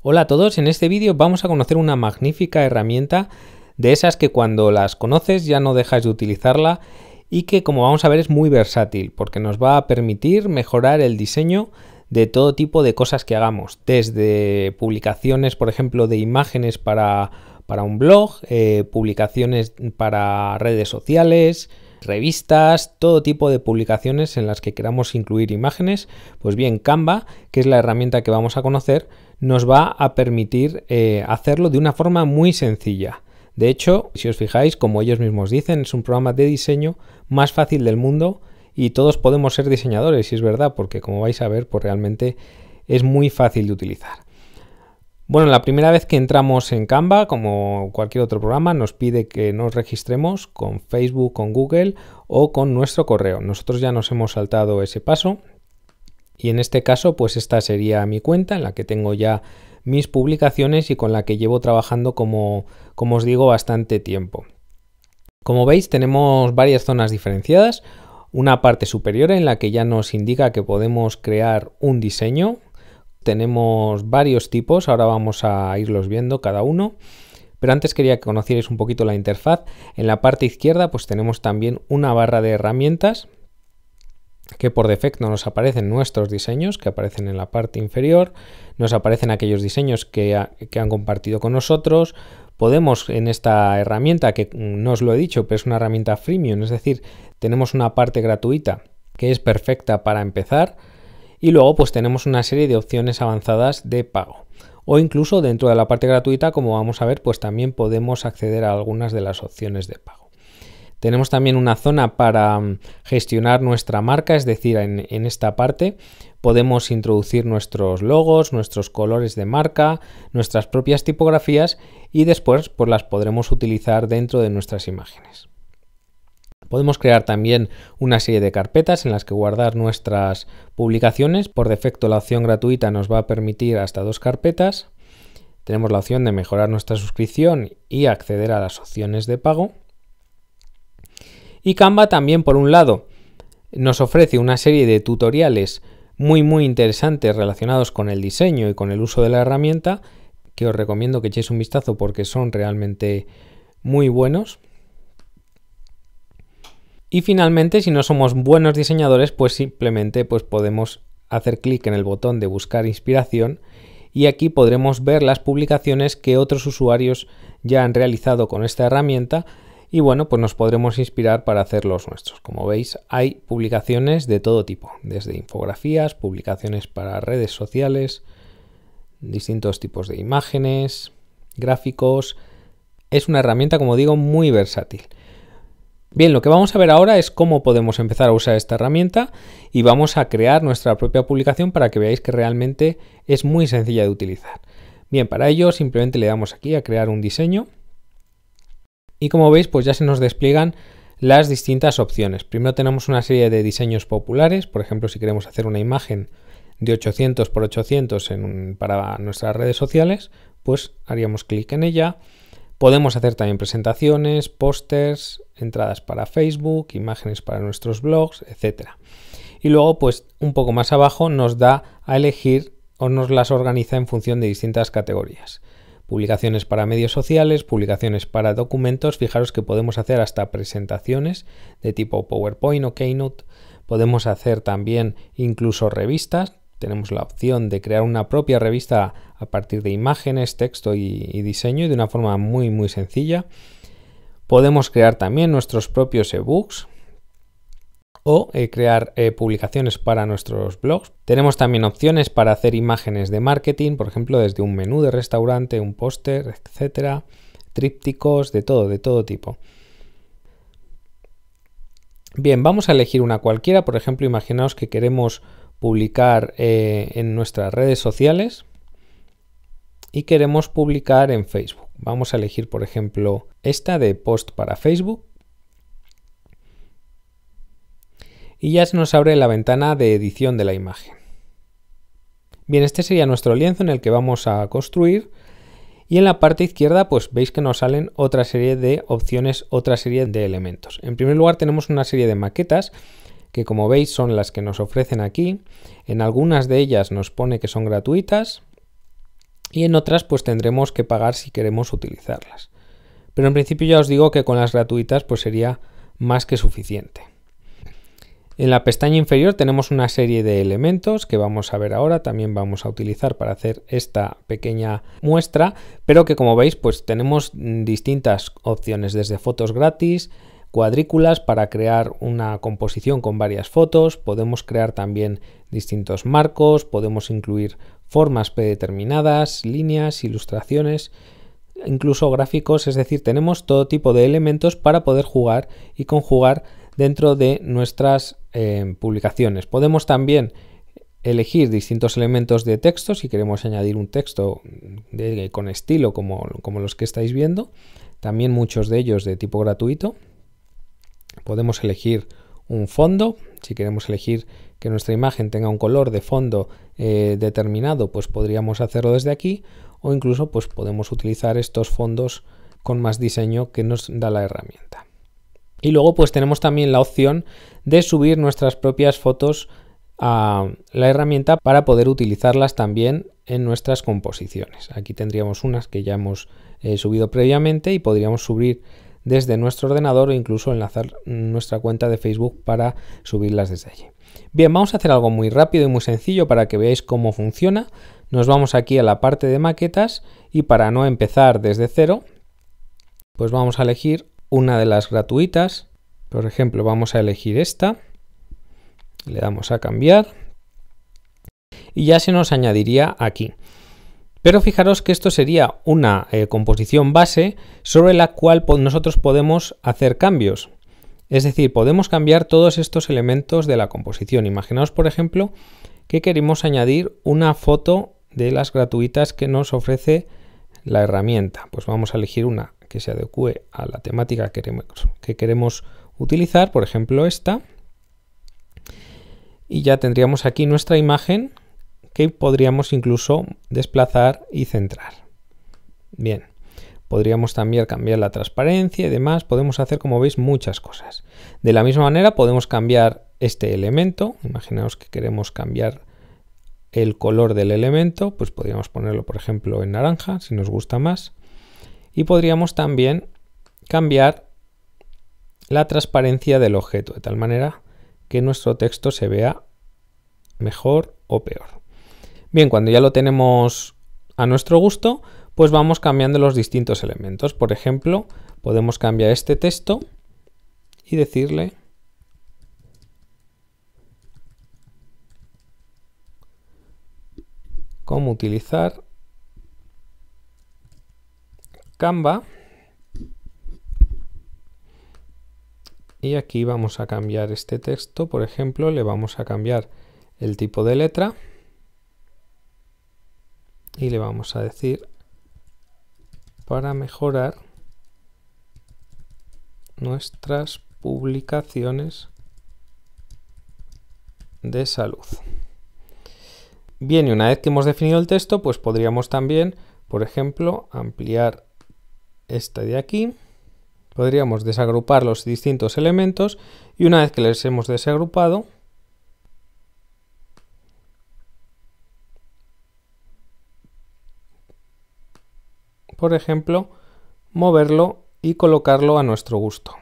Hola a todos, en este vídeo vamos a conocer una magnífica herramienta de esas que cuando las conoces ya no dejas de utilizarla y que como vamos a ver es muy versátil porque nos va a permitir mejorar el diseño de todo tipo de cosas que hagamos, desde publicaciones por ejemplo de imágenes para, para un blog, eh, publicaciones para redes sociales, revistas, todo tipo de publicaciones en las que queramos incluir imágenes, pues bien Canva, que es la herramienta que vamos a conocer, nos va a permitir eh, hacerlo de una forma muy sencilla. De hecho, si os fijáis, como ellos mismos dicen, es un programa de diseño más fácil del mundo y todos podemos ser diseñadores, y es verdad, porque como vais a ver, pues realmente es muy fácil de utilizar. Bueno, la primera vez que entramos en Canva, como cualquier otro programa, nos pide que nos registremos con Facebook, con Google o con nuestro correo. Nosotros ya nos hemos saltado ese paso, y en este caso, pues esta sería mi cuenta en la que tengo ya mis publicaciones y con la que llevo trabajando como, como os digo, bastante tiempo. Como veis, tenemos varias zonas diferenciadas. Una parte superior en la que ya nos indica que podemos crear un diseño. Tenemos varios tipos, ahora vamos a irlos viendo cada uno. Pero antes quería que conocierais un poquito la interfaz. En la parte izquierda pues tenemos también una barra de herramientas que por defecto nos aparecen nuestros diseños, que aparecen en la parte inferior, nos aparecen aquellos diseños que, han compartido con nosotros. Podemos en esta herramienta, que no os lo he dicho, pero es una herramienta freemium, es decir, tenemos una parte gratuita que es perfecta para empezar y luego pues tenemos una serie de opciones avanzadas de pago. O incluso dentro de la parte gratuita, como vamos a ver, pues también podemos acceder a algunas de las opciones de pago. Tenemos también una zona para mm, gestionar nuestra marca, es decir, en, esta parte podemos introducir nuestros logos, nuestros colores de marca, nuestras propias tipografías y después pues, las podremos utilizar dentro de nuestras imágenes. Podemos crear también una serie de carpetas en las que guardar nuestras publicaciones. Por defecto la opción gratuita nos va a permitir hasta dos carpetas. Tenemos la opción de mejorar nuestra suscripción y acceder a las opciones de pago. Y Canva también, por un lado, nos ofrece una serie de tutoriales muy muy interesantes relacionados con el diseño y con el uso de la herramienta que os recomiendo que echéis un vistazo porque son realmente muy buenos. Y finalmente, si no somos buenos diseñadores, pues simplemente pues podemos hacer clic en el botón de buscar inspiración y aquí podremos ver las publicaciones que otros usuarios ya han realizado con esta herramienta y bueno, pues nos podremos inspirar para hacer los nuestros. Como veis, hay publicaciones de todo tipo, desde infografías, publicaciones para redes sociales, distintos tipos de imágenes, gráficos. Es una herramienta, como digo, muy versátil. Bien, lo que vamos a ver ahora es cómo podemos empezar a usar esta herramienta y vamos a crear nuestra propia publicación para que veáis que realmente es muy sencilla de utilizar. Bien, para ello simplemente le damos aquí a crear un diseño y como veis, pues ya se nos despliegan las distintas opciones. Primero tenemos una serie de diseños populares, por ejemplo, si queremos hacer una imagen de 800 por 800 para nuestras redes sociales, pues haríamos clic en ella. Podemos hacer también presentaciones, pósters, entradas para Facebook, imágenes para nuestros blogs, etc. Y luego, pues un poco más abajo nos da a elegir o nos las organiza en función de distintas categorías publicaciones para medios sociales, publicaciones para documentos. Fijaros que podemos hacer hasta presentaciones de tipo PowerPoint o Keynote. Podemos hacer también incluso revistas. Tenemos la opción de crear una propia revista a partir de imágenes, texto y, diseño y de una forma muy muy sencilla. Podemos crear también nuestros propios ebooks, o eh, crear eh, publicaciones para nuestros blogs. Tenemos también opciones para hacer imágenes de marketing, por ejemplo, desde un menú de restaurante, un póster, etcétera, trípticos, de todo, de todo tipo. Bien, vamos a elegir una cualquiera, por ejemplo, imaginaos que queremos publicar eh, en nuestras redes sociales y queremos publicar en Facebook. Vamos a elegir, por ejemplo, esta de post para Facebook y ya se nos abre la ventana de edición de la imagen. Bien, este sería nuestro lienzo en el que vamos a construir y en la parte izquierda pues veis que nos salen otra serie de opciones, otra serie de elementos. En primer lugar tenemos una serie de maquetas que como veis son las que nos ofrecen aquí. En algunas de ellas nos pone que son gratuitas y en otras pues tendremos que pagar si queremos utilizarlas. Pero en principio ya os digo que con las gratuitas pues sería más que suficiente. En la pestaña inferior tenemos una serie de elementos que vamos a ver ahora, también vamos a utilizar para hacer esta pequeña muestra, pero que como veis pues tenemos distintas opciones desde fotos gratis, cuadrículas para crear una composición con varias fotos, podemos crear también distintos marcos, podemos incluir formas predeterminadas, líneas, ilustraciones, incluso gráficos, es decir, tenemos todo tipo de elementos para poder jugar y conjugar dentro de nuestras eh, publicaciones. Podemos también elegir distintos elementos de texto si queremos añadir un texto con estilo como, los que estáis viendo. También muchos de ellos de tipo gratuito. Podemos elegir un fondo. Si queremos elegir que nuestra imagen tenga un color de fondo eh, determinado, pues podríamos hacerlo desde aquí o incluso pues podemos utilizar estos fondos con más diseño que nos da la herramienta. Y luego pues tenemos también la opción de subir nuestras propias fotos a la herramienta para poder utilizarlas también en nuestras composiciones. Aquí tendríamos unas que ya hemos eh, subido previamente y podríamos subir desde nuestro ordenador o incluso enlazar nuestra cuenta de Facebook para subirlas desde allí. Bien, vamos a hacer algo muy rápido y muy sencillo para que veáis cómo funciona. Nos vamos aquí a la parte de maquetas y para no empezar desde cero, pues vamos a elegir una de las gratuitas. Por ejemplo, vamos a elegir esta. Le damos a cambiar. Y ya se nos añadiría aquí. Pero fijaros que esto sería una eh, composición base sobre la cual nosotros podemos hacer cambios. Es decir, podemos cambiar todos estos elementos de la composición. Imaginaos, por ejemplo, que queremos añadir una foto de las gratuitas que nos ofrece la herramienta. Pues vamos a elegir una que se adecue a la temática que queremos, que queremos utilizar, por ejemplo esta, y ya tendríamos aquí nuestra imagen que podríamos incluso desplazar y centrar. Bien, podríamos también cambiar la transparencia y demás, podemos hacer como veis muchas cosas. De la misma manera podemos cambiar este elemento, imaginaos que queremos cambiar el color del elemento, pues podríamos ponerlo por ejemplo en naranja si nos gusta más. Y podríamos también cambiar la transparencia del objeto, de tal manera que nuestro texto se vea mejor o peor. Bien, cuando ya lo tenemos a nuestro gusto, pues vamos cambiando los distintos elementos. Por ejemplo, podemos cambiar este texto y decirle cómo utilizar Canva. Y aquí vamos a cambiar este texto, por ejemplo, le vamos a cambiar el tipo de letra y le vamos a decir para mejorar nuestras publicaciones de salud. Bien, y una vez que hemos definido el texto, pues podríamos también, por ejemplo, ampliar esta de aquí. Podríamos desagrupar los distintos elementos y una vez que les hemos desagrupado, por ejemplo, moverlo y colocarlo a nuestro gusto.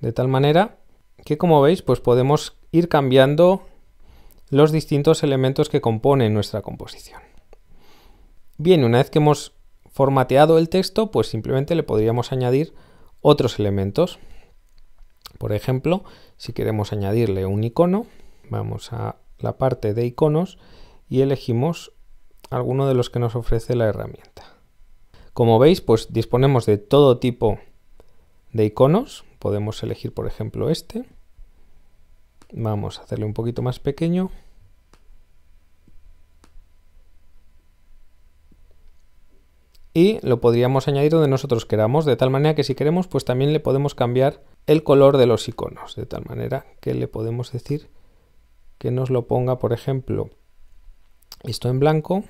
De tal manera que como veis pues podemos ir cambiando los distintos elementos que componen nuestra composición. Bien, una vez que hemos formateado el texto, pues simplemente le podríamos añadir otros elementos. Por ejemplo, si queremos añadirle un icono, vamos a la parte de iconos y elegimos alguno de los que nos ofrece la herramienta. Como veis, pues disponemos de todo tipo de iconos. Podemos elegir, por ejemplo, este. Vamos a hacerle un poquito más pequeño. y lo podríamos añadir donde nosotros queramos, de tal manera que si queremos, pues también le podemos cambiar el color de los iconos, de tal manera que le podemos decir que nos lo ponga, por ejemplo, esto en blanco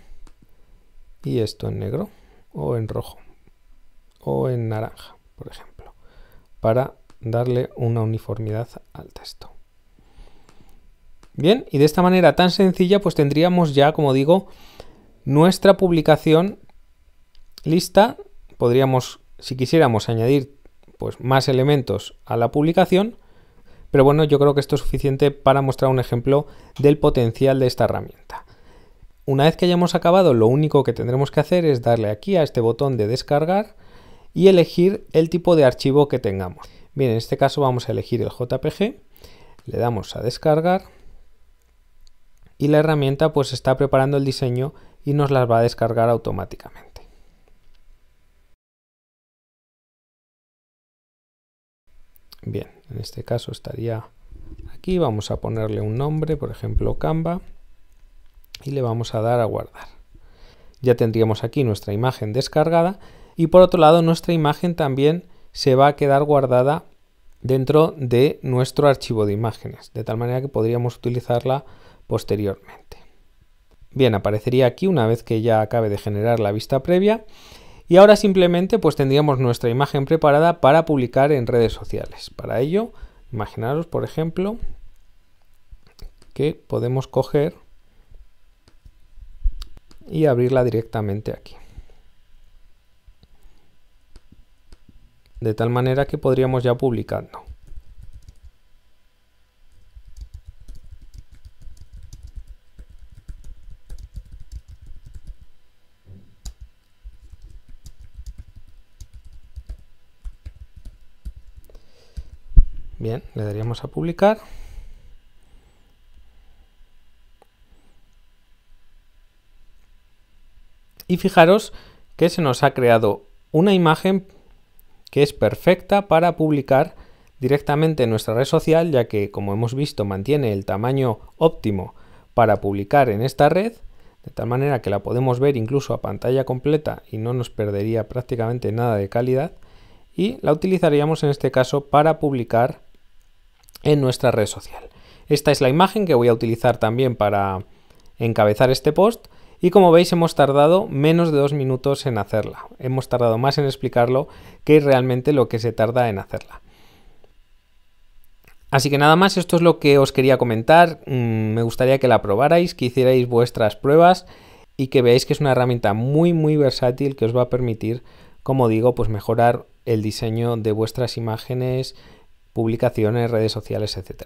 y esto en negro o en rojo o en naranja, por ejemplo, para darle una uniformidad al texto. Bien, y de esta manera tan sencilla pues tendríamos ya, como digo, nuestra publicación lista podríamos, si quisiéramos, añadir pues, más elementos a la publicación, pero bueno, yo creo que esto es suficiente para mostrar un ejemplo del potencial de esta herramienta. Una vez que hayamos acabado, lo único que tendremos que hacer es darle aquí a este botón de descargar y elegir el tipo de archivo que tengamos. Bien, en este caso vamos a elegir el JPG, le damos a descargar y la herramienta pues está preparando el diseño y nos las va a descargar automáticamente. Bien, en este caso estaría aquí. Vamos a ponerle un nombre, por ejemplo Canva, y le vamos a dar a guardar. Ya tendríamos aquí nuestra imagen descargada y por otro lado nuestra imagen también se va a quedar guardada dentro de nuestro archivo de imágenes, de tal manera que podríamos utilizarla posteriormente. Bien, aparecería aquí una vez que ya acabe de generar la vista previa y ahora simplemente pues tendríamos nuestra imagen preparada para publicar en redes sociales. Para ello, imaginaros, por ejemplo, que podemos coger y abrirla directamente aquí. De tal manera que podríamos ya publicando. Bien, le daríamos a publicar. Y fijaros que se nos ha creado una imagen que es perfecta para publicar directamente en nuestra red social, ya que como hemos visto mantiene el tamaño óptimo para publicar en esta red, de tal manera que la podemos ver incluso a pantalla completa y no nos perdería prácticamente nada de calidad, y la utilizaríamos en este caso para publicar en nuestra red social. Esta es la imagen que voy a utilizar también para encabezar este post y como veis hemos tardado menos de dos minutos en hacerla. Hemos tardado más en explicarlo que realmente lo que se tarda en hacerla. Así que nada más, esto es lo que os quería comentar. Mm, me gustaría que la probarais, que hicierais vuestras pruebas y que veáis que es una herramienta muy muy versátil que os va a permitir, como digo, pues mejorar el diseño de vuestras imágenes, publicaciones, redes sociales, etc.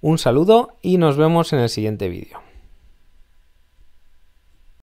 Un saludo y nos vemos en el siguiente vídeo.